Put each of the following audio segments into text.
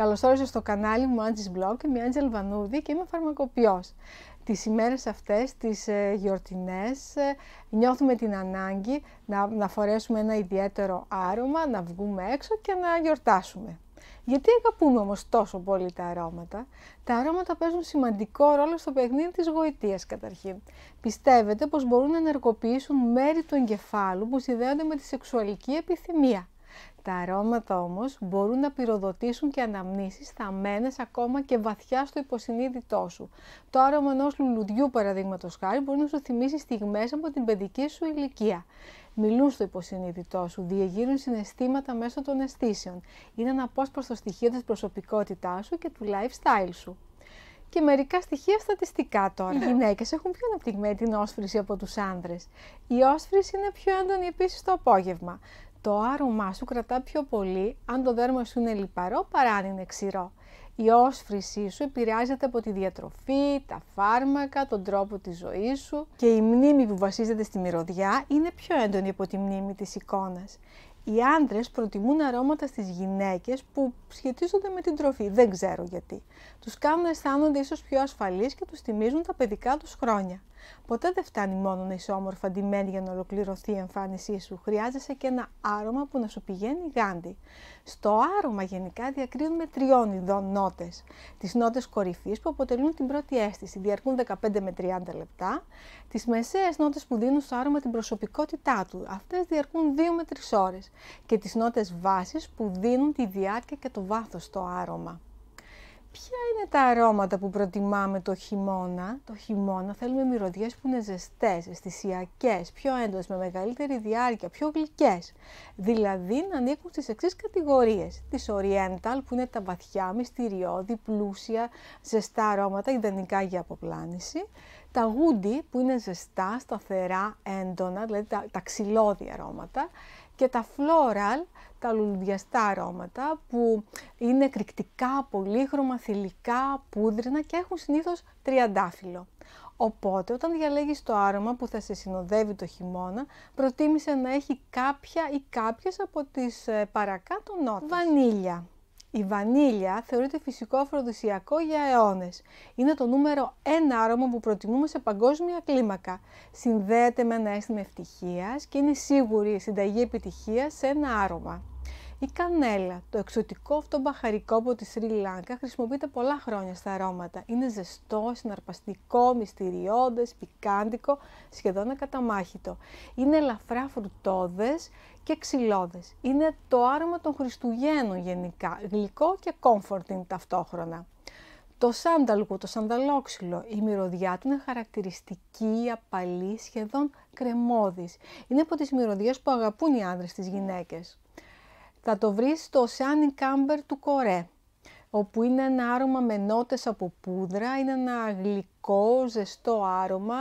Καλώς ήρθατε στο κανάλι μου Άντζης Blog, είμαι η Άντζελ Βανούδη και είμαι φαρμακοποιός. Τις ημέρες αυτές, τις ε, γιορτινές, ε, νιώθουμε την ανάγκη να, να φορέσουμε ένα ιδιαίτερο άρωμα, να βγούμε έξω και να γιορτάσουμε. Γιατί αγαπούμε όμως τόσο πολύ τα αρώματα. Τα αρώματα παίζουν σημαντικό ρόλο στο παιχνίδι της γοητείας καταρχήν. Πιστεύετε πως μπορούν να ενεργοποιήσουν μέρη του εγκεφάλου που συνδέονται με τη σεξουαλική επιθυμία. Τα αρώματα όμως μπορούν να πυροδοτήσουν και αναμνήσεις θαμμένες ακόμα και βαθιά στο υποσυνείδητό σου. Το άρωμα ενός λουλουδιού παραδείγματος χάρη μπορεί να σου θυμίσει στιγμές από την παιδική σου ηλικία. Μιλούν στο υποσυνείδητό σου, διεγείρουν συναισθήματα μέσω των αισθήσεων. Είναι ένα απόσπαστο στοιχείο της προσωπικότητάς σου και του lifestyle σου. Και μερικά στοιχεία στατιστικά τώρα. Ναι. Οι γυναίκες έχουν πιο αναπτυγμένη την όσφρηση από τους άνδρες. Η όσφρηση είναι πιο έντονη επίσης το απόγευμα το άρωμά σου κρατά πιο πολύ αν το δέρμα σου είναι λιπαρό παρά αν είναι ξηρό. Η όσφρησή σου επηρεάζεται από τη διατροφή, τα φάρμακα, τον τρόπο της ζωής σου και η μνήμη που βασίζεται στη μυρωδιά είναι πιο έντονη από τη μνήμη της εικόνας. Οι άντρες προτιμούν αρώματα στις γυναίκες που σχετίζονται με την τροφή. Δεν ξέρω γιατί. Τους κάνουν να αισθάνονται ίσως πιο ασφαλείς και τους θυμίζουν τα παιδικά τους χρόνια. Ποτέ δεν φτάνει μόνο να είσαι όμορφα ντυμένη για να ολοκληρωθεί η εμφάνισή σου. Χρειάζεσαι και ένα άρωμα που να σου πηγαίνει γάντι. Στο άρωμα γενικά διακρίνουμε τριών ειδών νότες. Τις νότες κορυφής που αποτελούν την πρώτη αίσθηση, διαρκούν 15 με 30 λεπτά. Τις μεσαίες νότες που δίνουν στο άρωμα την προσωπικότητά του, αυτές διαρκούν 2 με 3 ώρες. Και τις νότες βάση που δίνουν τη διάρκεια και το βάθος το άρωμα. Ποια είναι τα αρώματα που προτιμάμε το χειμώνα. Το χειμώνα θέλουμε μυρωδιές που είναι ζεστές, αισθησιακές, πιο έντονες, με μεγαλύτερη διάρκεια, πιο γλυκές. Δηλαδή να ανήκουν στις εξής κατηγορίες. Τις oriental που είναι τα βαθιά, μυστηριώδη, πλούσια, ζεστά αρώματα, ιδανικά για αποπλάνηση τα γούντι, που είναι ζεστά, σταθερά, έντονα, δηλαδή τα, τα ξυλώδη αρώματα και τα floral, τα λουλουδιαστά αρώματα που είναι κρυκτικά, πολύχρωμα, θηλυκά, πούδρινα και έχουν συνήθως τριαντάφυλλο. Οπότε όταν διαλέγεις το άρωμα που θα σε συνοδεύει το χειμώνα, προτίμησε να έχει κάποια ή κάποιες από τις ε, παρακάτω νότες. Βανίλια. Η βανίλια θεωρείται φυσικό αφροδουσιακό για αιώνες. Είναι το νούμερο ένα άρωμα που προτιμούμε σε παγκόσμια κλίμακα. Συνδέεται με ένα αίσθημα ευτυχίας και είναι σίγουρη η συνταγή επιτυχίας σε ένα άρωμα. Η κανέλα, το εξωτικό αυτό μπαχαρικό από τη Σρι Λάνκα, χρησιμοποιείται πολλά χρόνια στα αρώματα. Είναι ζεστό, συναρπαστικό, μυστηριώδες, πικάντικο, σχεδόν ακαταμάχητο. Είναι ελαφρά φρουτόδες και ξυλώδες. Είναι το άρωμα των Χριστουγέννων γενικά, γλυκό και comforting ταυτόχρονα. Το σάνταλγο, το σανταλόξυλο, η μυρωδιά του είναι χαρακτηριστική, απαλή, σχεδόν κρεμώδης. Είναι από τις που αγαπούν οι άνδρες στις γυναίκες θα το βρεις στο Oceanic Amber του Κορέ, όπου είναι ένα άρωμα με νότες από πούδρα, είναι ένα γλυκό, ζεστό άρωμα,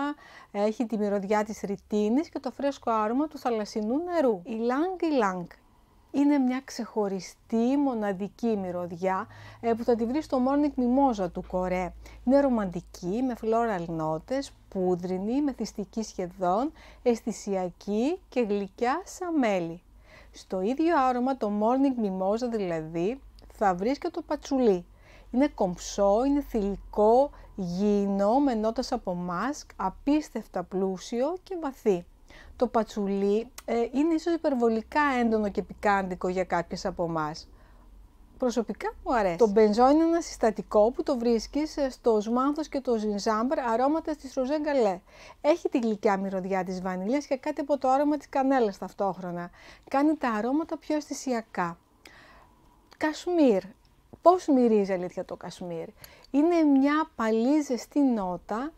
έχει τη μυρωδιά της ρητίνης και το φρέσκο άρωμα του θαλασσινού νερού. Η Lang Lang είναι μια ξεχωριστή μοναδική μυρωδιά ε, που θα τη βρεις στο Morning Mimosa του Κορέ. Είναι ρομαντική, με floral νότες, πούδρινη, μεθυστική σχεδόν, αισθησιακή και γλυκιά σαν μέλι. Στο ίδιο άρωμα το morning mimosa δηλαδή θα βρεις και το πατσουλί. Είναι κομψό, είναι θηλυκό, γήινο με νότας από μάσκ, απίστευτα πλούσιο και βαθύ. Το πατσουλί ε, είναι ίσως υπερβολικά έντονο και πικάντικο για κάποιες από μας προσωπικά μου αρέσει. Το μπενζό είναι ένα συστατικό που το βρίσκεις ε, στο σμάνθος και το ζινζάμπερ αρώματα τη ροζέ γκαλέ. Έχει τη γλυκιά μυρωδιά της βανίλια και κάτι από το άρωμα της κανέλας ταυτόχρονα. Κάνει τα αρώματα πιο αισθησιακά. Κασμίρ. Πώς μυρίζει αλήθεια το κασμίρ. Είναι μια παλή ζεστή νότα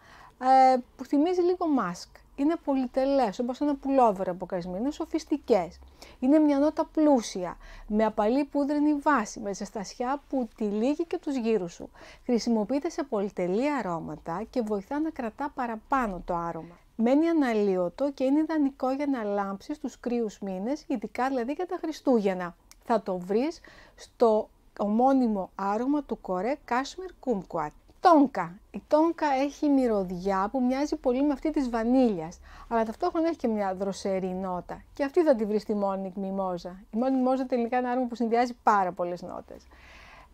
ε, που θυμίζει λίγο μάσκ είναι πολυτελές, όπως ένα πουλόβερ από κασμί, είναι σοφιστικές. Είναι μια νότα πλούσια, με απαλή πούδρινη βάση, με ζεστασιά που τυλίγει και τους γύρους σου. Χρησιμοποιείται σε πολυτελή αρώματα και βοηθά να κρατά παραπάνω το άρωμα. Μένει αναλύωτο και είναι ιδανικό για να λάμψεις τους κρύους μήνες, ειδικά δηλαδή για τα Χριστούγεννα. Θα το βρεις στο ομώνυμο άρωμα του κορέ Κάσμερ Κούμκουατ τόνκα. Η τόνκα έχει μυρωδιά που μοιάζει πολύ με αυτή της βανίλιας, αλλά ταυτόχρονα έχει και μια δροσερή νότα. Και αυτή θα τη βρεις στη μόνη. Μιμόζα. Η Μόνικ Μιμόζα τελικά είναι ένα άρωμα που συνδυάζει πάρα πολλές νότες.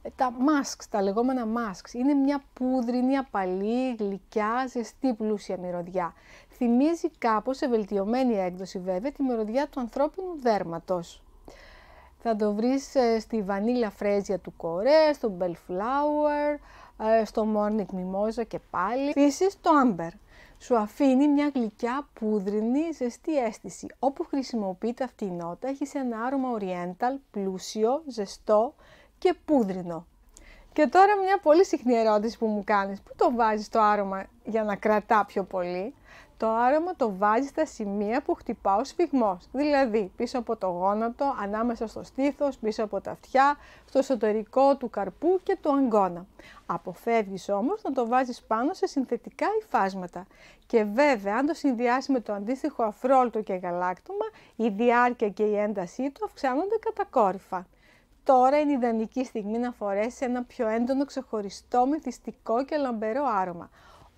Ε, τα masks, τα λεγόμενα masks, είναι μια πούδρινη, απαλή, γλυκιά, ζεστή, πλούσια μυρωδιά. Θυμίζει κάπως, σε βελτιωμένη έκδοση βέβαια, τη μυρωδιά του ανθρώπινου δέρματος. Θα το βρεις ε, στη βανίλια φρέζια του κορέ, στο bellflower, ε, στο Morning Mimosa και πάλι. Επίσης το Amber σου αφήνει μια γλυκιά πούδρινη ζεστή αίσθηση. Όπου χρησιμοποιείται αυτή η νότα έχεις ένα άρωμα oriental, πλούσιο, ζεστό και πούδρινο. Και τώρα μια πολύ συχνή ερώτηση που μου κάνεις, πού το βάζεις το άρωμα για να κρατά πιο πολύ το άρωμα το βάζει στα σημεία που χτυπά ο σφιγμός, δηλαδή πίσω από το γόνατο, ανάμεσα στο στήθος, πίσω από τα αυτιά, στο εσωτερικό του καρπού και του αγκώνα. Αποφεύγεις όμως να το βάζεις πάνω σε συνθετικά υφάσματα. Και βέβαια, αν το συνδυάσεις με το αντίστοιχο αφρόλτο και γαλάκτωμα, η διάρκεια και η έντασή του αυξάνονται κατακόρυφα. Τώρα είναι η ιδανική στιγμή να φορέσεις ένα πιο έντονο ξεχωριστό μυθιστικό και λαμπερό άρωμα,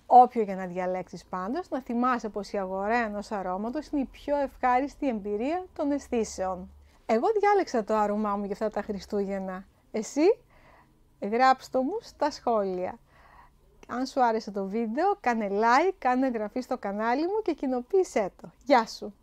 Όποιο για να διαλέξεις πάντως, να θυμάσαι πως η αγορά ενός αρώματος είναι η πιο ευχάριστη εμπειρία των αισθήσεων. Εγώ διάλεξα το άρωμά μου για αυτά τα Χριστούγεννα. Εσύ γράψτε μου στα σχόλια. Αν σου άρεσε το βίντεο, κάνε like, κάνε εγγραφή στο κανάλι μου και κοινοποίησέ το. Γεια σου!